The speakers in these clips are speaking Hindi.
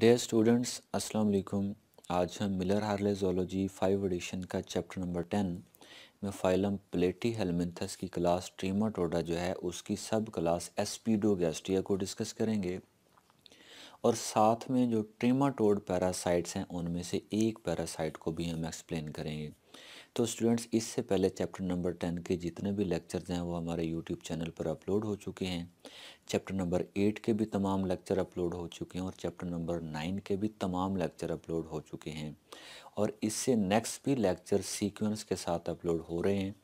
डेयर स्टूडेंट्स अस्सलाम वालेकुम आज हम Miller Harley zoology five edition का चैप्टर नंबर टेन में फाइलम प्लेटी हेलमिथस की क्लास ट्रीमाटोडा जो है उसकी सब क्लास एस्पीडो गैस्ट्रिया को डिस्कस करेंगे और साथ में जो ट्रीमाटोड पैरासाइट्स हैं उनमें से एक पैरासाइट को भी हम एक्सप्लेन करेंगे तो स्टूडेंट्स इससे पहले चैप्टर नंबर टेन के जितने भी लेक्चर्स हैं वो हमारे यूट्यूब चैनल पर अपलोड हो चुके हैं चैप्टर नंबर एट के भी तमाम लेक्चर अपलोड हो चुके हैं और चैप्टर नंबर नाइन के भी तमाम लेक्चर अपलोड हो चुके हैं और इससे नेक्स्ट भी लेक्चर सीक्वेंस के साथ अपलोड हो रहे हैं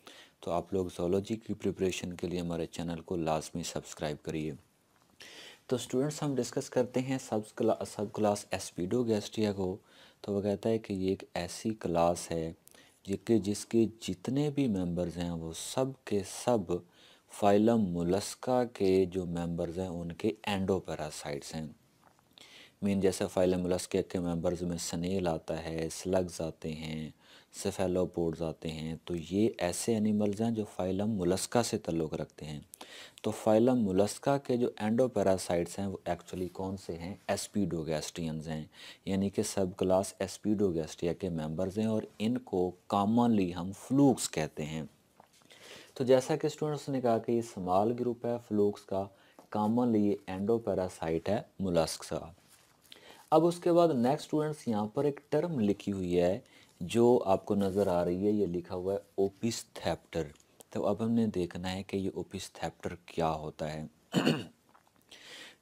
तो आप लोग जोलॉजी की प्रिपरेशन के लिए हमारे चैनल को लाजमी सब्सक्राइब करिए तो स्टूडेंट्स हम डिस्कस करते हैं सब क्ला सब क्लास एसपीडो गैस्ट्रिया को तो वह कहता है कि ये एक ऐसी क्लास है जिसके जिसके जितने भी मेंबर्स हैं वो सब के सब फाइलम मुलस्का के जो मेंबर्स हैं उनके एंडोपैरासाइट्स हैं मीन जैसे फाइलम मुलस्का के मेंबर्स में स्नेल आता है स्लग्स आते हैं सेफेलोपोड्स आते हैं तो ये ऐसे एनिमल्स हैं जो फाइलम मुलस्का से तल्लुक़ रखते हैं तो फाइलम मुलस्का के जो एंडोपैरासाइट्स हैं वो एक्चुअली कौन से हैं एस्पीडोगेस्टियंस हैं यानी कि सब क्लास एस्पीडोगेस्टिया के मेंबर्स हैं और इनको कॉमनली हम फ्लूक्स कहते हैं तो जैसा कि स्टूडेंट्स ने कहा कि ये स्मॉल ग्रुप है फ्लूक्स का कॉमनली ये एंडोपैरासाइट है मुलस्क अब उसके बाद नेक्स्ट स्टूडेंट्स यहाँ पर एक टर्म लिखी हुई है जो आपको नज़र आ रही है ये लिखा हुआ है ओपिस थैप्टर तो अब हमने देखना है कि ये ओपिस थैप्टर क्या होता है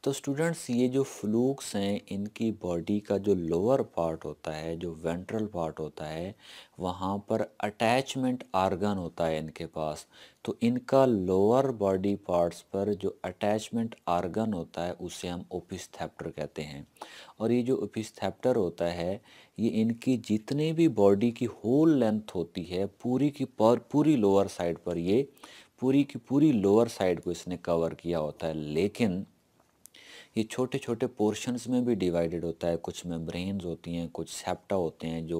तो स्टूडेंट्स ये जो फ्लूक्स हैं इनकी बॉडी का जो लोअर पार्ट होता है जो वेंट्रल पार्ट होता है वहाँ पर अटैचमेंट आर्गन होता है इनके पास तो इनका लोअर बॉडी पार्ट्स पर जो अटैचमेंट आर्गन होता है उसे हम ओपिस्थेप्टर कहते हैं और ये जो ओपिस्थेप्टर होता है ये इनकी जितने भी बॉडी की होल लेंथ होती है पूरी की पूरी लोअर साइड पर ये पूरी की पूरी लोअर साइड को इसने कवर किया होता है लेकिन ये छोटे छोटे पोर्शंस में भी डिवाइडेड होता है कुछ में ब्रेन्स होती हैं कुछ सेप्टा होते हैं जो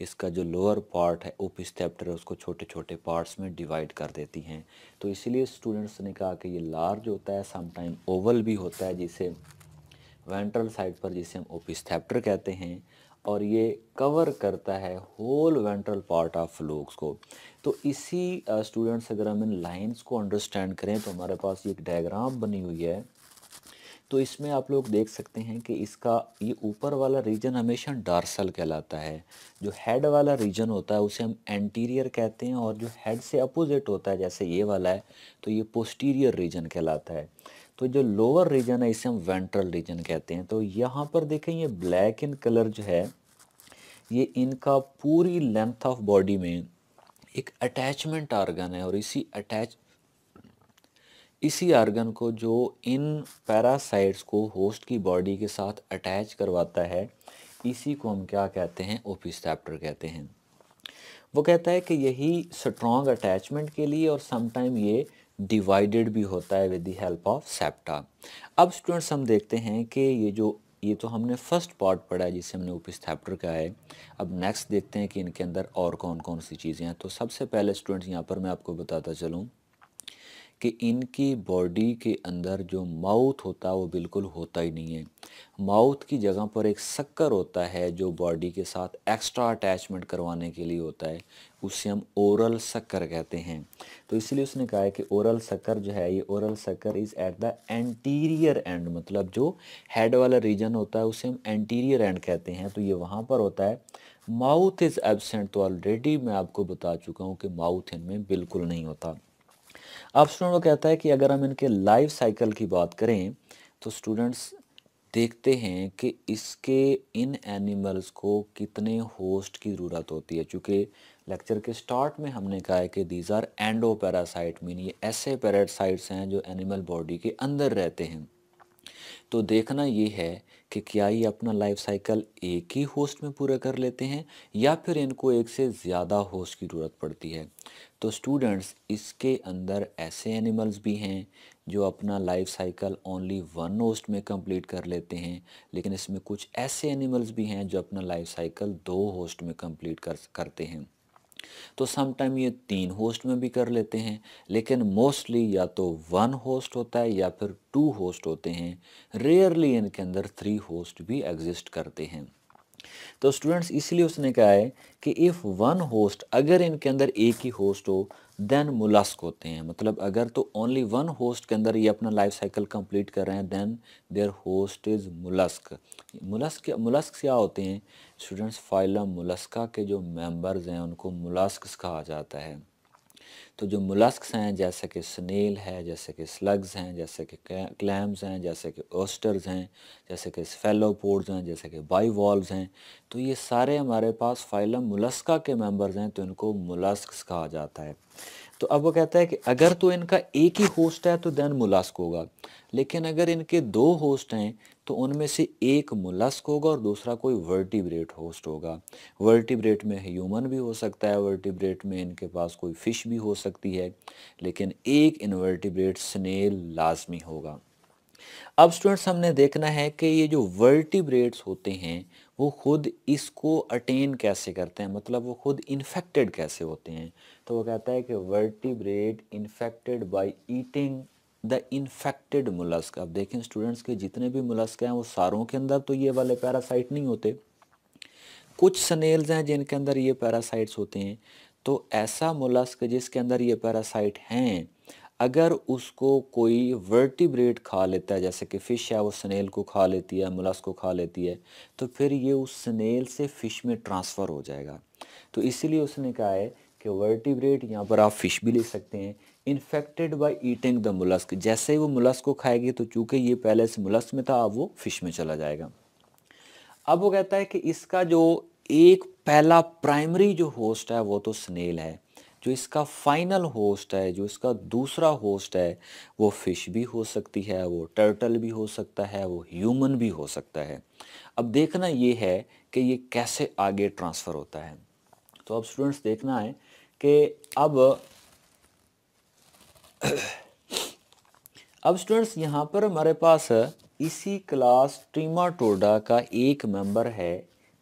इसका जो लोअर पार्ट है स्टेप्टर उसको छोटे छोटे पार्ट्स में डिवाइड कर देती हैं तो इसलिए स्टूडेंट्स ने कहा कि ये लार्ज होता है समटाइम ओवल भी होता है जिसे वेंट्रल साइड पर जिसे हम ओपिस्थेप्टर कहते हैं और ये कवर करता है whole ventral part of flukes को तो इसी स्टूडेंट्स अगर हम इन लाइंस को अंडरस्टैंड करें तो हमारे पास ये एक डायग्राम बनी हुई है तो इसमें आप लोग देख सकते हैं कि इसका ये ऊपर वाला रीजन हमेशा डार्सल कहलाता है जो हेड वाला रीजन होता है उसे हम एंटीरियर कहते हैं और जो हेड से अपोजिट होता है जैसे ये वाला है तो ये पोस्टीरियर रीजन कहलाता है तो जो लोअर रीजन है इसे हम वेंट्रल रीजन कहते हैं तो यहाँ पर देखें ये ब्लैक इन कलर जो है ये इनका पूरी लेंथ ऑफ बॉडी में एक अटैचमेंट आर्गन है और इसी अटैच इसी आर्गन को जो इन पैरासाइट्स को होस्ट की बॉडी के साथ अटैच करवाता है इसी को हम क्या कहते हैं ओपिसप्टर कहते हैं वो कहता है कि यही स्ट्रॉन्ग अटैचमेंट के लिए और समटाइम ये डिवाइडेड भी होता है with the help of septa अब स्टूडेंट्स हम देखते हैं कि ये जो ये तो हमने फर्स्ट पार्ट पढ़ा है जिसे हमने ओपिस्थैप्टर कहा है अब नेक्स्ट देखते हैं कि इनके अंदर और कौन कौन सी चीज़ें हैं तो सबसे पहले स्टूडेंट्स यहाँ पर मैं आपको बताता चलूँ कि इनकी बॉडी के अंदर जो माउथ होता है वो बिल्कुल होता ही नहीं है माउथ की जगह पर एक शक्कर होता है जो बॉडी के साथ एक्स्ट्रा अटैचमेंट करवाने के लिए होता है उससे हम ओरल शक्कर कहते हैं तो इसलिए उसने कहा है कि ओरल शक्कर जो है ये oral sucker is at the anterior end मतलब जो हेड वाला रीजन होता है उसे हम एंटीरियर एंड कहते हैं तो ये वहाँ पर होता है माउथ इज़ एबसेंट तो ऑलरेडी मैं आपको बता चुका हूँ कि माउथ इनमें बिल्कुल नहीं होता अब स्टूडेंट वो कहता है कि अगर हम इनके लाइफ साइकिल की बात करें तो स्टूडेंट्स देखते हैं कि इसके इन एनिमल्स को कितने होस्ट की ज़रूरत होती है चूँकि लेक्चर के स्टार्ट में हमने कहा है कि these are endoparasite mean ये ऐसे पैरासाइट्स हैं जो एनिमल बॉडी के अंदर रहते हैं तो देखना ये है कि क्या ये अपना लाइफ साइकिल एक ही होस्ट में पूरा कर लेते हैं या फिर इनको एक से ज़्यादा होस्ट की ज़रूरत पड़ती है तो स्टूडेंट्स इसके अंदर ऐसे एनिमल्स भी हैं जो अपना life cycle only one host में कंप्लीट कर लेते हैं लेकिन इसमें कुछ ऐसे एनिमल्स भी हैं जो अपना लाइफ साइकिल दो होस्ट में कंप्लीट कर करते हैं तो समटाइम ये तीन होस्ट में भी कर लेते हैं लेकिन मोस्टली या तो वन होस्ट होता है या फिर टू होस्ट होते हैं रेयरली इनके अंदर थ्री होस्ट भी एग्जिस्ट करते हैं तो स्टूडेंट्स इसलिए उसने कहा है कि इफ़ वन होस्ट अगर इनके अंदर एक ही होस्ट हो देन मुलास्क होते हैं मतलब अगर तो ओनली वन होस्ट के अंदर ये अपना लाइफ साइकिल कंप्लीट कर रहे हैं then there host is mollusc mollusc mollusc क्या होते हैं स्टूडेंट्स फाइलम मुलस्का के जो मेंबर्स हैं उनको मुलास्क कहा जाता है तो जो मुलास्क हैं जैसे कि स्नेल है जैसे कि स्लग्स हैं जैसे कि क्लैम्स हैं जैसे कि ओस्टर्स हैं जैसे कि स्फेलोपोर्ड्स हैं जैसे कि बाईवॉल्व हैं तो ये सारे हमारे पास फाइलम मुलस्का के मेंबर्स हैं तो इनको मुलास्क कहा जाता है तो अब वो कहता है कि अगर तो इनका एक ही होस्ट है तो देन मुलास्क होगा लेकिन अगर इनके दो होस्ट हैं तो उनमें से एक मुलास्क होगा और दूसरा कोई वर्टिब्रेट होस्ट होगा वर्टिब्रेट में ह्यूमन भी हो सकता है वर्टिब्रेट में इनके पास कोई फ़िश भी हो सकती है लेकिन एक इनवर्टिब्रेट स्नेल लाजमी होगा अब स्टूडेंट्स हमने देखना है कि ये जो वर्टिब्रेट्स होते हैं वो खुद इसको अटेन कैसे करते हैं मतलब वो खुद इन्फेक्टेड कैसे होते हैं तो वो कहता है कि vertebrate infected by eating the infected mollusc अब देखें स्टूडेंट्स के जितने भी मुलस्क हैं वो सारों के अंदर तो ये वाले पैरासाइट नहीं होते कुछ स्नेल्स हैं जिनके अंदर ये पैरासाइट्स होते हैं तो ऐसा मुलस्क जिसके अंदर ये पैरासाइट हैं अगर उसको कोई वर्टिब्रेट खा लेता है जैसे कि फ़िश है वो स्नेल को खा लेती है मुलास को खा लेती है तो फिर ये उस स्नेल से फ़िश में ट्रांसफ़र हो जाएगा तो इसीलिए उसने कहा है कि वर्टिब्रेट यहाँ पर आप फ़िश भी ले सकते हैं infected by eating the mollusc जैसे ही वो मुलस्क को खाएगी तो चूँकि ये पहले से मुलस्क में था अब वो फ़िश में चला जाएगा अब वो कहता है कि इसका जो एक पहला प्राइमरी जो होस्ट है वो तो स्नेल है जो इसका फाइनल होस्ट है जो इसका दूसरा होस्ट है वो फिश भी हो सकती है वो टर्टल भी हो सकता है वो ह्यूमन भी हो सकता है अब देखना ये है कि ये कैसे आगे ट्रांसफ़र होता है तो अब स्टूडेंट्स देखना है कि अब अब स्टूडेंट्स यहाँ पर हमारे पास इसी क्लास ट्रीमाटोडा का एक मेंबर है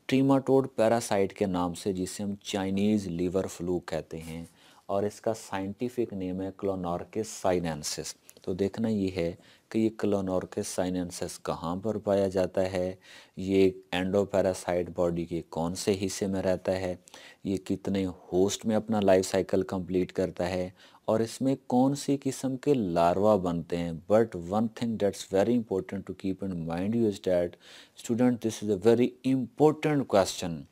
ट्रीमाटोड पैरासाइट के नाम से जिसे हम चाइनीज़ लीवर फ्लू कहते हैं और इसका साइंटिफिक नेम है क्लोनॉर्किस साइनेंसिस तो देखना ये है कि ये क्लोनॉर्किस साइनेंसिस कहाँ पर पाया जाता है ये एंडोपैरासाइट बॉडी के कौन से हिस्से में रहता है ये कितने होस्ट में अपना लाइफ साइकिल कंप्लीट करता है और इसमें कौन सी किस्म के लार्वा बनते हैं but one thing that's very important to keep in mind you is that student this is a very important question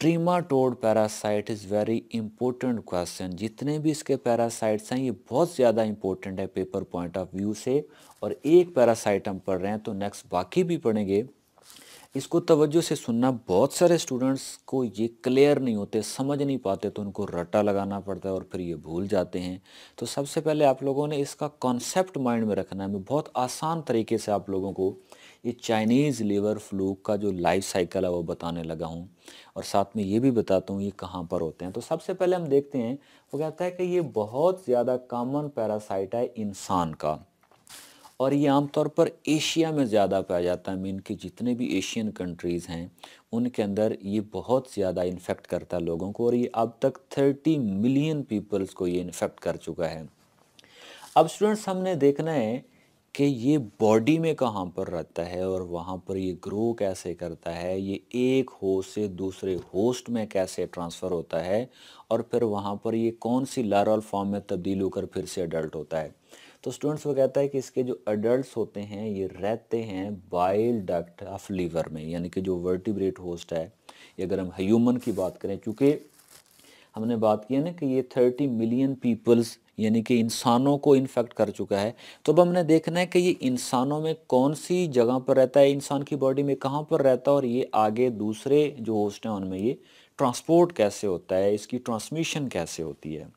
trematode parasite is very important question जितने भी इसके पैरासाइट्स हैं ये बहुत ज़्यादा इंपॉर्टेंट है पेपर पॉइंट ऑफ व्यू से और एक पैरासाइट हम पढ़ रहे हैं तो नेक्स्ट बाकी भी पढ़ेंगे इसको तवज्जो से सुनना बहुत सारे स्टूडेंट्स को ये क्लियर नहीं होते समझ नहीं पाते तो उनको रट्टा लगाना पड़ता है और फिर ये भूल जाते हैं तो सबसे पहले आप लोगों ने इसका कॉन्सेप्ट माइंड में रखना है मैं बहुत आसान तरीके से आप लोगों को ये चाइनीज़ लीवर फ्लू का जो लाइफ साइकिल है वो बताने लगा हूँ और साथ में ये भी बताता हूँ ये कहाँ पर होते हैं तो सबसे पहले हम देखते हैं वो कहता है कि ये बहुत ज़्यादा कॉमन पैरासाइट है इंसान का और ये आमतौर पर एशिया में ज़्यादा पाया जाता है मीन कि जितने भी एशियन कंट्रीज़ हैं उनके अंदर ये बहुत ज़्यादा इन्फेक्ट करता है लोगों को और ये अब तक थर्टी मिलियन पीपल्स को ये इन्फेक्ट कर चुका है अब स्टूडेंट्स हमने देखना है कि ये बॉडी में कहाँ पर रहता है और वहाँ पर ये ग्रो कैसे करता है ये एक होस्ट से दूसरे होस्ट में कैसे ट्रांसफ़र होता है और फिर वहाँ पर ये कौन सी लारल फॉर्म में तब्दील होकर फिर से अडल्ट होता है तो स्टूडेंट्स वो कहता है कि इसके जो अडल्ट होते हैं ये रहते हैं बाइल डक्ट ऑफ लीवर में यानी कि जो वर्टिब्रेट होस्ट है ये अगर हम ह्यूमन की बात करें चूँकि हमने बात की है ना कि ये थर्टी मिलियन पीपल्स यानी कि इंसानों को इन्फेक्ट कर चुका है तो अब हमने देखना है कि ये इंसानों में कौन सी जगह पर रहता है इंसान की बॉडी में कहाँ पर रहता है और ये आगे दूसरे जो होस्ट हैं उनमें ये ट्रांसपोर्ट कैसे होता है इसकी ट्रांसमिशन कैसे होती है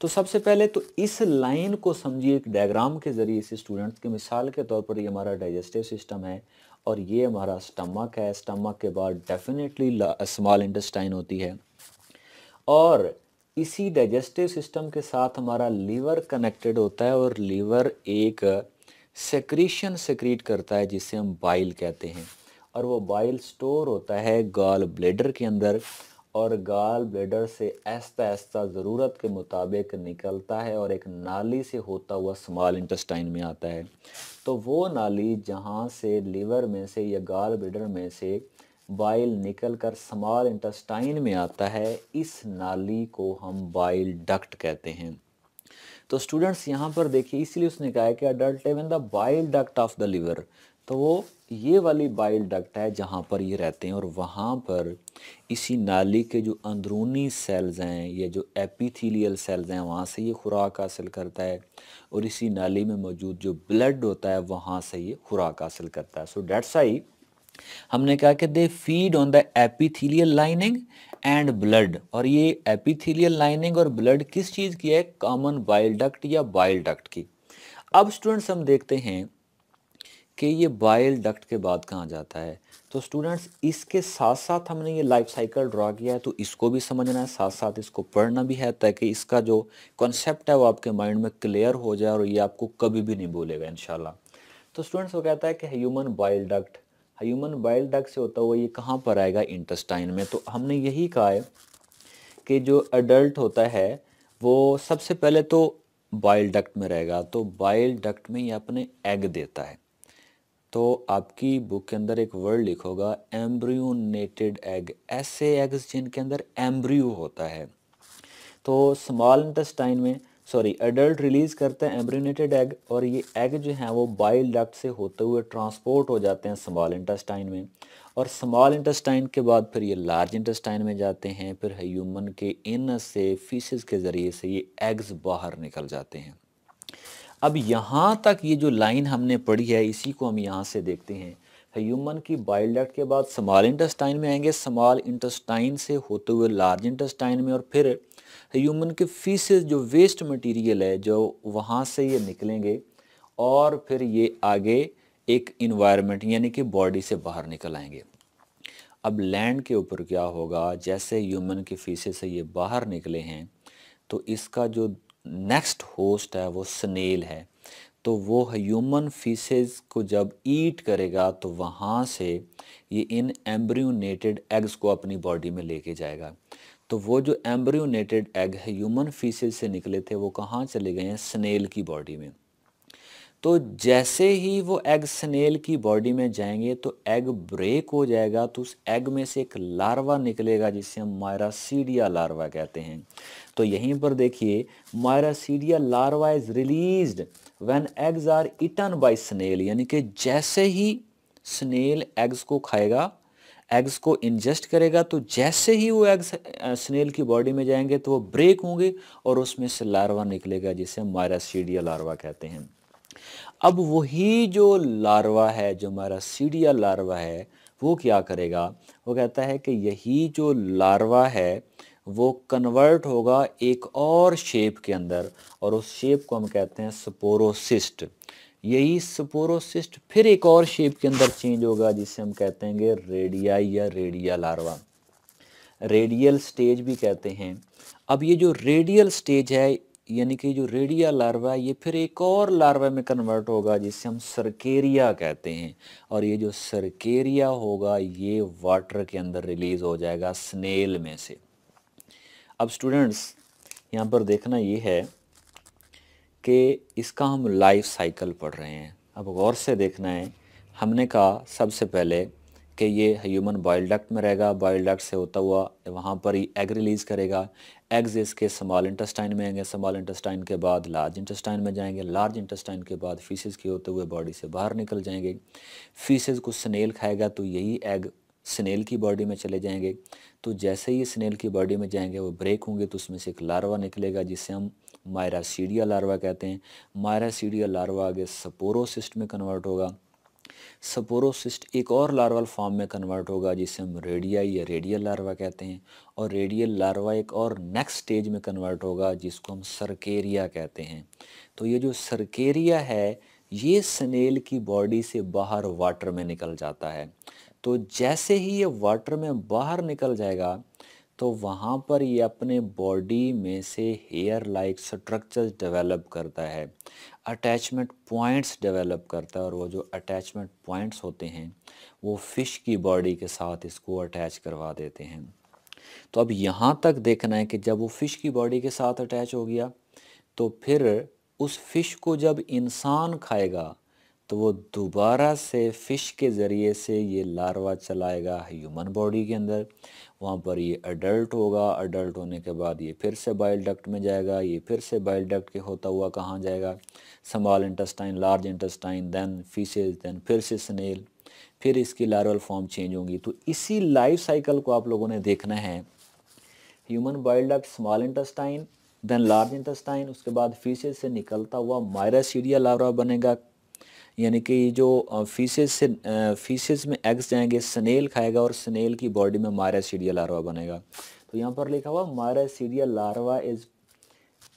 तो सबसे पहले तो इस लाइन को समझिए एक डायग्राम के ज़रिए इसे स्टूडेंट्स के मिसाल के तौर पर ये हमारा डाइजेस्टिव सिस्टम है और ये हमारा स्टमक है स्टमक के बाद डेफिनेटली स्मॉल इंटेस्टाइन होती है और इसी डाइजेस्टिव सिस्टम के साथ हमारा लीवर कनेक्टेड होता है और लीवर एक सेक्रीशन सेक्रीट करता है जिसे हम बाइल कहते हैं और वो बाइल स्टोर होता है गाल ब्लेडर के अंदर और गाल ब्लेडर से ऐसा ऐसा ज़रूरत के मुताबिक निकलता है और एक नाली से होता हुआ स्मॉल इंटेस्टाइन में आता है तो वो नाली जहाँ से लीवर में से या गाल ब्लेडर में से बाइल निकलकर स्मॉल इंटस्टाइन में आता है इस नाली को हम बाइल डक्ट कहते हैं तो स्टूडेंट्स यहाँ पर देखिए इसलिए उसने कहा है कि adult even the bile duct of the liver तो वो ये वाली बाइल डक्ट है जहाँ पर ये रहते हैं और वहाँ पर इसी नाली के जो अंदरूनी सेल्स हैं या जो एपिथीलियल सेल्स हैं वहाँ से ये खुराक हासिल करता है और इसी नाली में मौजूद जो ब्लड होता है वहाँ से ये खुराक हासिल करता है सो डेट्स आई हमने कहा कि they feed on the epithelial lining and blood और ये एपिथीलियल लाइनिंग और ब्लड किस चीज़ की है कॉमन बाइल डक्ट या बाइल डक्ट की अब स्टूडेंट्स हम देखते हैं कि ये बाइल डक्ट के बाद कहाँ जाता है तो स्टूडेंट्स इसके साथ साथ हमने ये लाइफ साइकिल ड्रा किया है तो इसको भी समझना है साथ साथ इसको पढ़ना भी है ताकि इसका जो कॉन्सेप्ट है वो आपके माइंड में क्लियर हो जाए और ये आपको कभी भी नहीं बोलेगा इन तो स्टूडेंट्स वो कहता है कि human bile duct human bile duct से होता हुआ ये कहाँ पर आएगा इंटस्टाइन में तो हमने यही कहा है कि जो अडल्ट होता है वो सबसे पहले तो बाइल डक्ट में रहेगा तो बाइल डक्ट में ये अपने एग देता है तो आपकी बुक के अंदर एक वर्ड लिखोगा एम्ब्रियोनेटेड एग ऐसे एग्स जिनके अंदर एम्ब्रियो होता है तो स्मॉल इंटस्टाइन में सॉरी एडल्ट रिलीज़ करते हैं एम्ब्रिनेटेड एग और ये एग जो हैं वो बाइल डक्ट से होते हुए ट्रांसपोर्ट हो जाते हैं स्मॉल इंटेस्टाइन में और स्मॉल इंटेस्टाइन के बाद फिर ये लार्ज इंटेस्टाइन में जाते हैं फिर ह्यूमन के इन से फीसिस के ज़रिए से ये एग्स बाहर निकल जाते हैं अब यहाँ तक ये जो लाइन हमने पढ़ी है इसी को हम यहाँ से देखते हैं ह्यूमन की बाइल डक्ट के बाद स्मॉल इंटेस्टाइन में आएंगे स्मॉल इंटेस्टाइन से होते हुए लार्ज इंटेस्टाइन में और फिर ह्यूमन के फीसेस जो वेस्ट मटेरियल है जो वहाँ से ये निकलेंगे और फिर ये आगे एक इन्वायरमेंट यानी कि बॉडी से बाहर निकल आएंगे अब लैंड के ऊपर क्या होगा जैसे ह्यूमन के फीसेस से ये बाहर निकले हैं तो इसका जो नेक्स्ट होस्ट है वो स्नेल है तो वो ह्यूमन फीसेस को जब ईट करेगा तो वहाँ से ये इन एम्ब्रियोनेटेड एग्स को अपनी बॉडी में लेके जाएगा तो वो जो एम्ब्रियोनेटेड एग है ह्यूमन फीसेज से निकले थे वो कहाँ चले गए हैं स्नेल की बॉडी में तो जैसे ही वो एग स्नेल की बॉडी में जाएंगे तो एग ब्रेक हो जाएगा तो उस एग में से एक लार्वा निकलेगा जिसे हम मायरासीडिया लार्वा कहते हैं तो यहीं पर देखिए miracidia larva is released when eggs are eaten by snail यानी कि जैसे ही स्नेल एग्स को खाएगा एग्स को इंजेस्ट करेगा तो जैसे ही वो एग्स स्नेल की बॉडी में जाएंगे तो वो ब्रेक होंगे और उसमें से लार्वा निकलेगा जिसे हम मायरासीडिया लार्वा कहते हैं अब वही जो लार्वा है जो हमारा सीडिया लार्वा है वो क्या करेगा वो कहता है कि यही जो लार्वा है वो कन्वर्ट होगा एक और शेप के अंदर और उस शेप को हम कहते हैं स्पोरोसिस्ट यही स्पोरोसिस्ट फिर एक और शेप के अंदर चेंज होगा जिसे हम कहते हैं रेडियाई या रेडिया लार्वा रेडियल स्टेज भी कहते हैं अब ये जो रेडियल स्टेज है यानी कि जो रेडिया लार्वा ये फिर एक और लार्वा में कन्वर्ट होगा जिसे हम सरकेरिया कहते हैं और ये जो सरकेरिया होगा ये वाटर के अंदर रिलीज़ हो जाएगा स्नेल में से अब स्टूडेंट्स यहाँ पर देखना ये है कि इसका हम लाइफ साइकिल पढ़ रहे हैं अब गौर से देखना है हमने कहा सबसे पहले कि ये ह्यूमन बॉयल डक्ट में रहेगा बॉयल डक्ट से होता हुआ वहाँ पर ही एग रिलीज़ करेगा एग्ज इसके स्मॉल इंटेस्टाइन में आएंगे स्मॉल इंटेस्टाइन के बाद लार्ज इंटेस्टाइन में जाएंगे लार्ज इंटेस्टाइन के बाद फ़ीसेज़ के होते हुए बॉडी से बाहर निकल जाएंगे फीसेज को स्नेल खाएगा तो यही एग स्नेल की बॉडी में चले जाएंगे तो जैसे ही स्नेल की बॉडी में जाएंगे वो ब्रेक होंगे तो उसमें से एक लार्वा निकलेगा जिसे हम मायरा सीडिया लार्वा कहते हैं मायरा सीडिया लार्वा आगे सपोरोसिस्ट में कन्वर्ट होगा सपोरोसिस्ट एक और लार्वल फॉर्म में कन्वर्ट होगा जिसे हम रेडिया या रेडियल लार्वा कहते हैं और रेडियल लार्वा एक और नेक्स्ट स्टेज में कन्वर्ट होगा जिसको हम सरकेरिया कहते हैं तो ये जो सरकेरिया है ये स्नेल की बॉडी से बाहर वाटर में निकल जाता है तो जैसे ही ये वाटर में बाहर निकल जाएगा तो वहाँ पर ये अपने बॉडी में से हेयर लाइक स्ट्रक्चर्स डेवलप करता है अटैचमेंट पॉइंट्स डेवलप करता है और वो जो अटैचमेंट पॉइंट्स होते हैं वो फ़िश की बॉडी के साथ इसको अटैच करवा देते हैं तो अब यहाँ तक देखना है कि जब वो फ़िश की बॉडी के साथ अटैच हो गया तो फिर उस फ़िश को जब इंसान खाएगा तो वो दोबारा से फ़िश के ज़रिए से ये लार्वा चलाएगा ह्यूमन बॉडी के अंदर वहाँ पर ये अडल्ट होगा अडल्ट होने के बाद ये फिर से बाइल डक्ट में जाएगा ये फिर से बाइल डक्ट के होता हुआ कहाँ जाएगा small intestine large intestine then faeces then फिर से स्नेल फिर इसकी लारल फॉर्म चेंज होंगी तो इसी लाइफ साइकिल को आप लोगों ने देखना है human bile duct small intestine then large intestine उसके बाद फीसेज से निकलता हुआ मायरासीडिया लार्वा बनेगा यानी कि जो फीसेस से फीसेस में एग्स जाएंगे स्नेल खाएगा और स्नेल की बॉडी में मारा सीडिया लार्वा बनेगा तो यहाँ पर लिखा हुआ मारा सीडिया larva is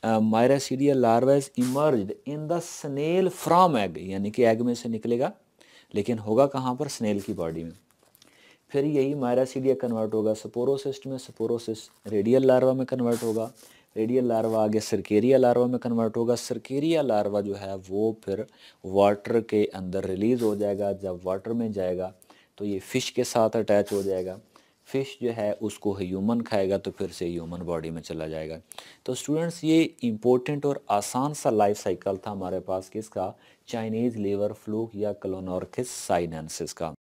miracidia larva is emerge in the snail from egg यानी कि एग में से निकलेगा लेकिन होगा कहाँ पर स्नेल की बॉडी में फिर यही मायरा सीडिया कन्वर्ट होगा सपोरोसिस्ट में सपोरोसिस रेडियल लार्वा में कन्वर्ट होगा रेडियल लार्वा आगे सरकेरिया लार्वा में कन्वर्ट होगा सरकेरिया लार्वा जो है वो फिर वाटर के अंदर रिलीज़ हो जाएगा जब वाटर में जाएगा तो ये फ़िश के साथ अटैच हो जाएगा फ़िश जो है उसको ह्यूमन खाएगा तो फिर से ह्यूमन बॉडी में चला जाएगा तो स्टूडेंट्स ये इम्पोर्टेंट और आसान सा लाइफ साइकिल था हमारे पास किसका चाइनीज़ लीवर फ्लूक या क्लोनॉर्किस साइनेंसिस का